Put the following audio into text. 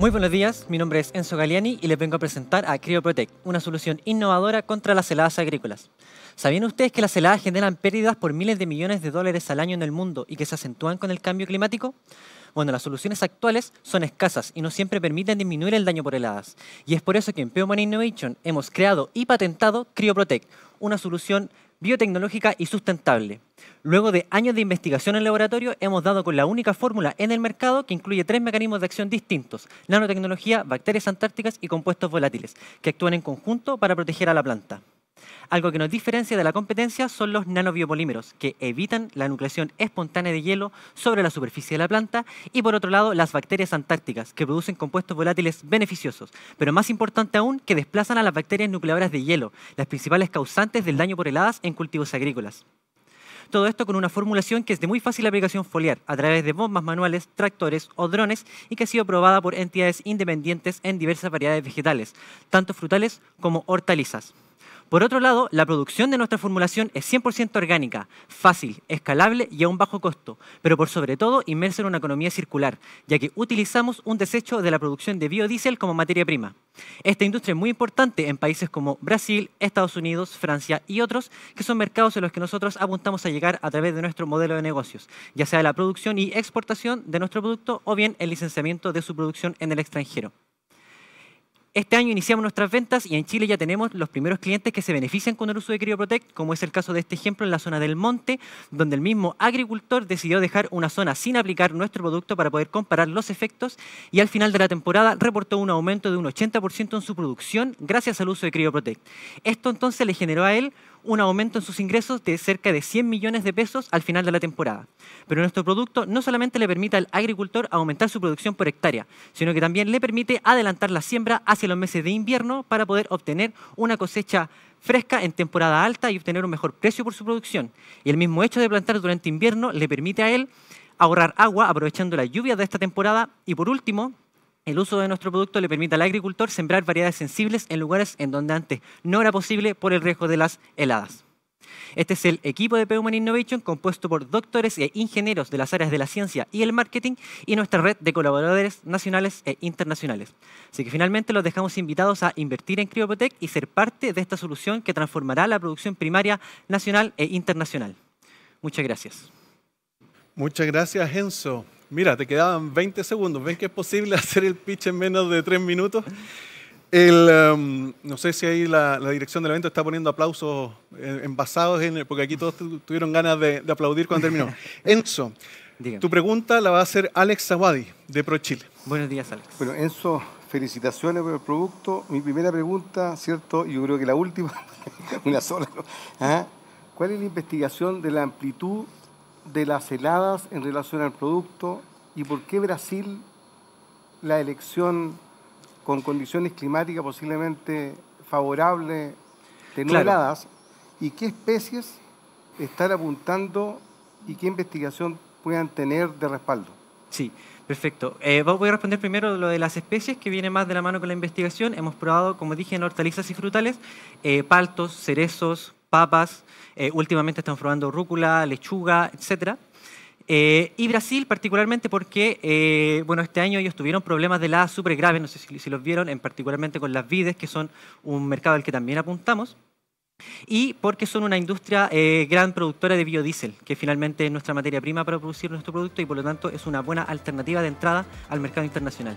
Muy buenos días, mi nombre es Enzo Galiani y les vengo a presentar a CryoProtect, una solución innovadora contra las heladas agrícolas. ¿Sabían ustedes que las heladas generan pérdidas por miles de millones de dólares al año en el mundo y que se acentúan con el cambio climático? Bueno, las soluciones actuales son escasas y no siempre permiten disminuir el daño por heladas. Y es por eso que en Peomani Innovation hemos creado y patentado CryoProtect, una solución biotecnológica y sustentable. Luego de años de investigación en laboratorio, hemos dado con la única fórmula en el mercado que incluye tres mecanismos de acción distintos, nanotecnología, bacterias antárticas y compuestos volátiles, que actúan en conjunto para proteger a la planta. Algo que nos diferencia de la competencia son los nanobiopolímeros, que evitan la nucleación espontánea de hielo sobre la superficie de la planta, y por otro lado, las bacterias antárticas, que producen compuestos volátiles beneficiosos, pero más importante aún, que desplazan a las bacterias nucleadoras de hielo, las principales causantes del daño por heladas en cultivos agrícolas. Todo esto con una formulación que es de muy fácil aplicación foliar a través de bombas manuales, tractores o drones y que ha sido probada por entidades independientes en diversas variedades vegetales, tanto frutales como hortalizas. Por otro lado, la producción de nuestra formulación es 100% orgánica, fácil, escalable y a un bajo costo, pero por sobre todo inmersa en una economía circular, ya que utilizamos un desecho de la producción de biodiesel como materia prima. Esta industria es muy importante en países como Brasil, Estados Unidos, Francia y otros, que son mercados en los que nosotros apuntamos a llegar a través de nuestro modelo de negocios, ya sea la producción y exportación de nuestro producto o bien el licenciamiento de su producción en el extranjero. Este año iniciamos nuestras ventas y en Chile ya tenemos los primeros clientes que se benefician con el uso de CryoProtect, como es el caso de este ejemplo en la zona del Monte, donde el mismo agricultor decidió dejar una zona sin aplicar nuestro producto para poder comparar los efectos y al final de la temporada reportó un aumento de un 80% en su producción gracias al uso de CryoProtect. Esto entonces le generó a él un aumento en sus ingresos de cerca de 100 millones de pesos al final de la temporada. Pero nuestro producto no solamente le permite al agricultor aumentar su producción por hectárea, sino que también le permite adelantar la siembra hacia los meses de invierno para poder obtener una cosecha fresca en temporada alta y obtener un mejor precio por su producción. Y el mismo hecho de plantar durante invierno le permite a él ahorrar agua aprovechando la lluvia de esta temporada y por último el uso de nuestro producto le permite al agricultor sembrar variedades sensibles en lugares en donde antes no era posible por el riesgo de las heladas. Este es el equipo de Pewman Innovation compuesto por doctores e ingenieros de las áreas de la ciencia y el marketing y nuestra red de colaboradores nacionales e internacionales. Así que finalmente los dejamos invitados a invertir en Criopotec y ser parte de esta solución que transformará la producción primaria nacional e internacional. Muchas gracias. Muchas gracias, Enzo mira, te quedaban 20 segundos, ¿Ves que es posible hacer el pitch en menos de tres minutos. El, um, no sé si ahí la, dirección del evento está poniendo aplausos eh, envasados, en, porque aquí todos tuvieron ganas de, aplaudir cuando terminó. Enzo, tu pregunta la va a hacer Alex Zawadi, de ProChile. Buenos días, Alex. Bueno, Enzo, felicitaciones por el producto. Mi primera pregunta, ¿cierto? Y yo creo que la última, una sola. ¿ah? ¿Cuál es la investigación de la amplitud de las heladas en relación al producto y por qué Brasil, la elección con condiciones climáticas posiblemente favorables, de no heladas, y qué especies están apuntando y qué investigación puedan tener de respaldo. Sí, perfecto. Eh, voy a responder primero lo de las especies, que viene más de la mano con la investigación. Hemos probado, como dije, en hortalizas y frutales, eh, paltos, cerezos, papas, eh, últimamente están probando rúcula, lechuga, etc. Eh, y Brasil particularmente porque, eh, bueno, este año ellos tuvieron problemas de la súper graves, no sé si, los vieron, en particularmente con las vides, que son un mercado al que también apuntamos, y porque son una industria gran productora de biodiesel, que finalmente es nuestra materia prima para producir nuestro producto y por lo tanto es una buena alternativa de entrada al mercado internacional.